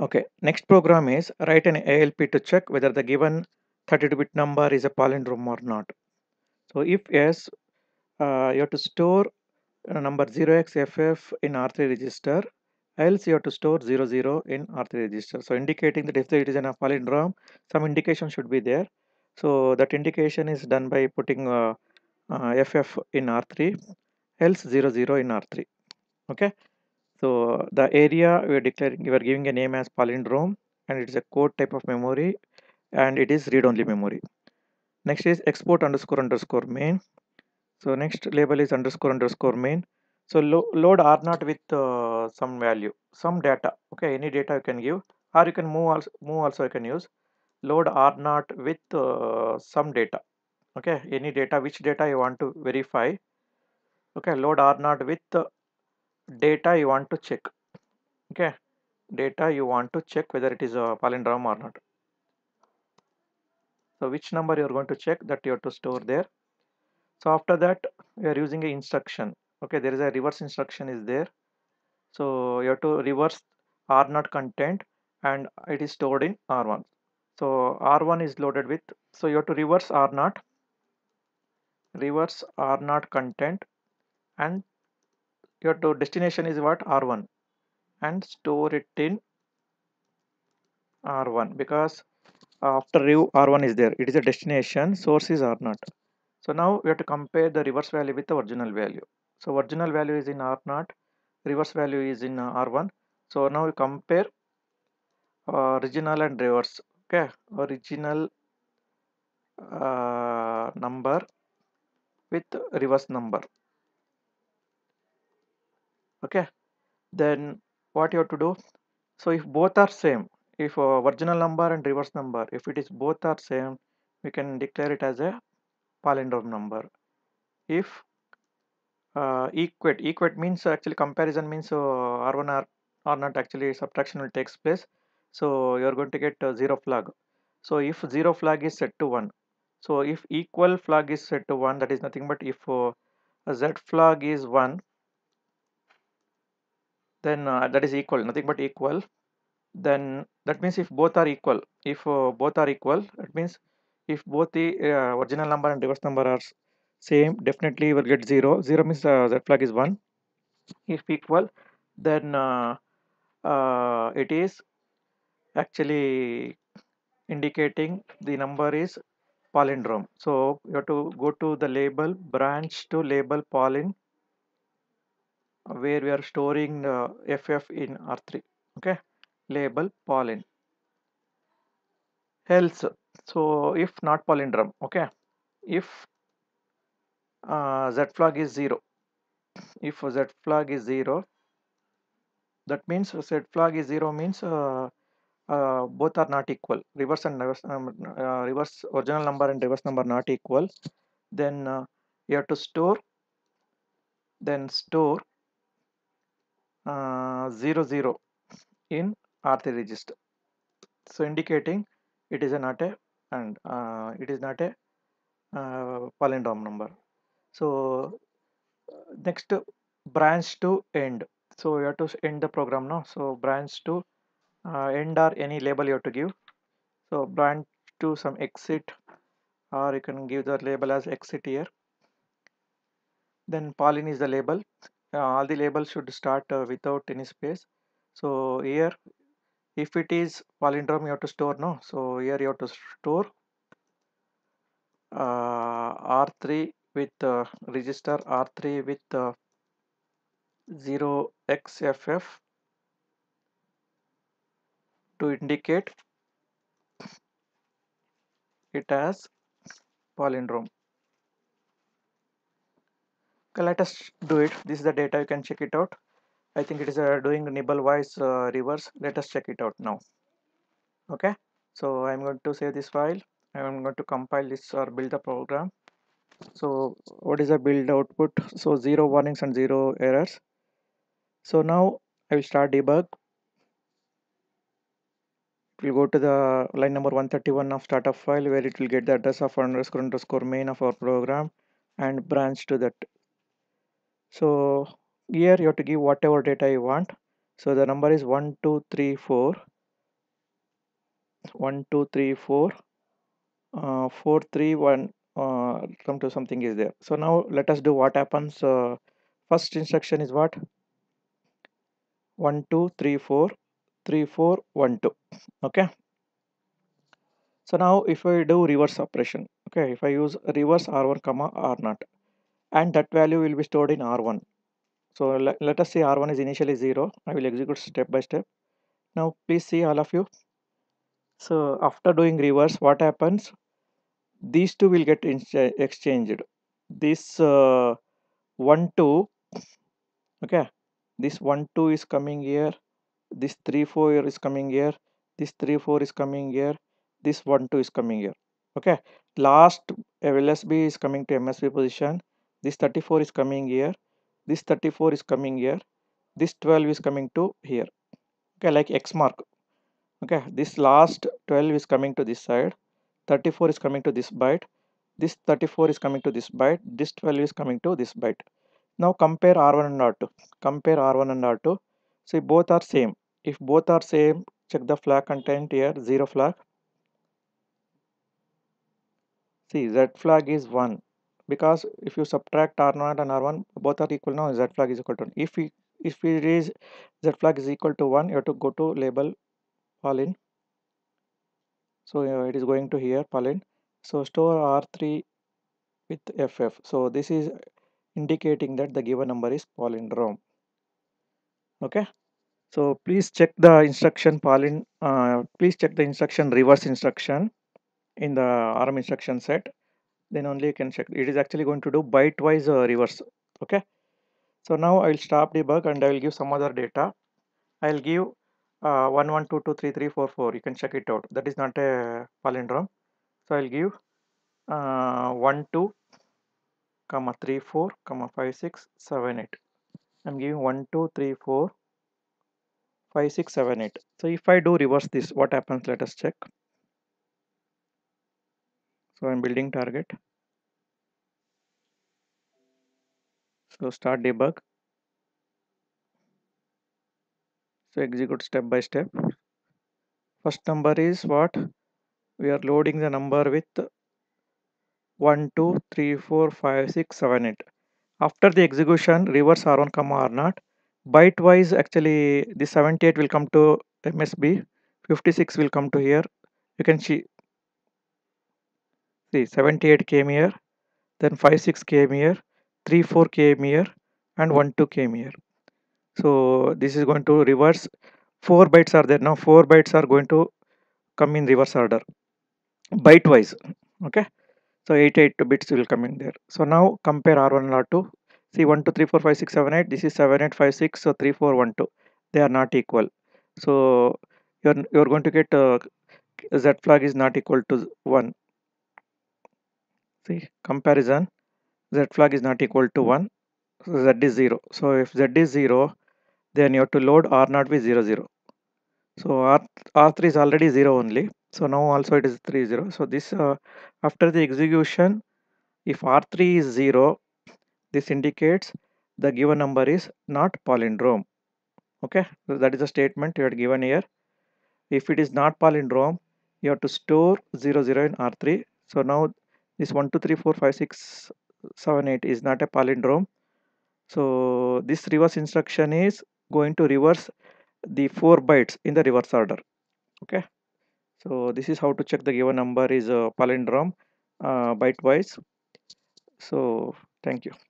Okay, next program is write an ALP to check whether the given 32-bit number is a palindrome or not. So if yes, uh, you have to store uh, number 0xff in R3 register, else you have to store 00 in R3 register. So indicating that if it is a palindrome, some indication should be there. So that indication is done by putting uh, uh, ff in R3, else 00 in R3. Okay, so the area we are declaring, we are giving a name as palindrome and it is a code type of memory and it is read-only memory. Next is export underscore underscore main. So next label is underscore underscore main. So lo load R0 with uh, some value, some data. Okay, any data you can give or you can move also, move also you can use. Load R0 with uh, some data. Okay, any data, which data you want to verify okay load r0 with uh, data you want to check okay data you want to check whether it is a palindrome or not so which number you're going to check that you have to store there so after that we are using an instruction okay there is a reverse instruction is there so you have to reverse r0 content and it is stored in r1 so r1 is loaded with so you have to reverse r0 reverse r0 content and your destination is what r1 and store it in r1 because after you r1 is there it is a destination source is r0 so now we have to compare the reverse value with the original value so original value is in r0 reverse value is in uh, r1 so now we compare uh, original and reverse okay original uh, number with reverse number okay then what you have to do so if both are same if uh, original number and reverse number if it is both are same we can declare it as a palindrome number if uh, equate equate means actually comparison means uh, r1 r one r or not actually subtraction will takes place so you are going to get a uh, zero flag so if zero flag is set to one so if equal flag is set to one that is nothing but if uh, z flag is one then uh, that is equal nothing but equal then that means if both are equal if uh, both are equal that means if both the uh, original number and reverse number are same definitely we'll get 0 0 means uh, that flag is 1 if equal then uh, uh, it is actually indicating the number is palindrome so you have to go to the label branch to label palin where we are storing uh, ff in r3 okay label pollen else so if not palindrome okay if uh, z flag is 0 if z flag is 0 that means z flag is 0 means uh, uh, both are not equal reverse and reverse, um, uh, reverse original number and reverse number not equal then uh, you have to store then store 0 0 in R3 register so indicating it is not a and uh, it is not a uh, palindrome number so next branch to end so you have to end the program now so branch to end or any label you have to give so branch to some exit or you can give the label as exit here then pollen is the label uh, all the labels should start uh, without any space so here if it is palindrome you have to store no so here you have to store uh, r3 with uh, register r3 with uh, 0xff to indicate it as palindrome okay let us do it this is the data you can check it out i think it is uh, doing nibble wise uh, reverse let us check it out now okay so i'm going to save this file i'm going to compile this or build the program so what is the build output so zero warnings and zero errors so now i will start debug it will go to the line number 131 of startup file where it will get the address of underscore underscore main of our program and branch to that so here you have to give whatever data you want so the number is 1 2 3 4 1 2 3 4 uh, 4 3 1 uh, come to something is there so now let us do what happens uh, first instruction is what 1 2 3 4 3 4 1 2 okay so now if I do reverse operation okay if I use reverse r1 comma r not and that value will be stored in R1. So let us say R1 is initially 0. I will execute step by step. Now please see all of you. So after doing reverse, what happens? These two will get exchanged. This uh, 1, 2, okay. This 1, 2 is coming here. This 3, 4 is coming here. This 3, 4 is coming here. This 1, 2 is coming here. Okay. Last LSB is coming to MSB position this 34 is coming here this 34 is coming here this 12 is coming to here okay like x mark okay this last 12 is coming to this side 34 is coming to this byte this 34 is coming to this byte this 12 is coming to this byte now compare r1 and r2 compare r1 and r2 see both are same if both are same check the flag content here zero flag see z flag is 1 because if you subtract r0 and r1 both are equal now z flag is equal to 1 if we if we raise z flag is equal to 1 you have to go to label pollen so it is going to here pollen so store r3 with ff so this is indicating that the given number is palindrome okay so please check the instruction pollen uh, please check the instruction reverse instruction in the arm instruction set then only you can check it is actually going to do byte wise uh, reverse okay so now i will stop debug and i will give some other data i'll give uh, you can check it out that is not a palindrome so i'll give uh, 1 2 comma 3 4 comma 5 6 7 8 i'm giving 1 2 3 4 5 6 7 8 so if i do reverse this what happens let us check so I'm building target so start debug so execute step by step first number is what we are loading the number with 1 2 3 4 5 6 7 8 after the execution reverse r1 comma r0 byte wise actually the 78 will come to msb 56 will come to here you can see see 78 came here then 5 6 came here 3 4 came here and 1 2 came here so this is going to reverse four bytes are there now four bytes are going to come in reverse order byte wise okay so 8 8 bits will come in there so now compare r1 and r2 see 1 2 3 4 5 6 7 8 this is 7 8 5 6 so 3 4 1 2 they are not equal so you're you're going to get uh, z flag is not equal to 1 the comparison z flag is not equal to 1 so z is 0 so if z is 0 then you have to load r0 with 0 0 so R, r3 is already 0 only so now also it is 3 0 so this uh, after the execution if r3 is 0 this indicates the given number is not palindrome okay so that is the statement you had given here if it is not palindrome you have to store 0 0 in r3 so now this 1 2 3 4 5 6 7 8 is not a palindrome so this reverse instruction is going to reverse the four bytes in the reverse order okay so this is how to check the given number is a uh, palindrome uh, byte wise so thank you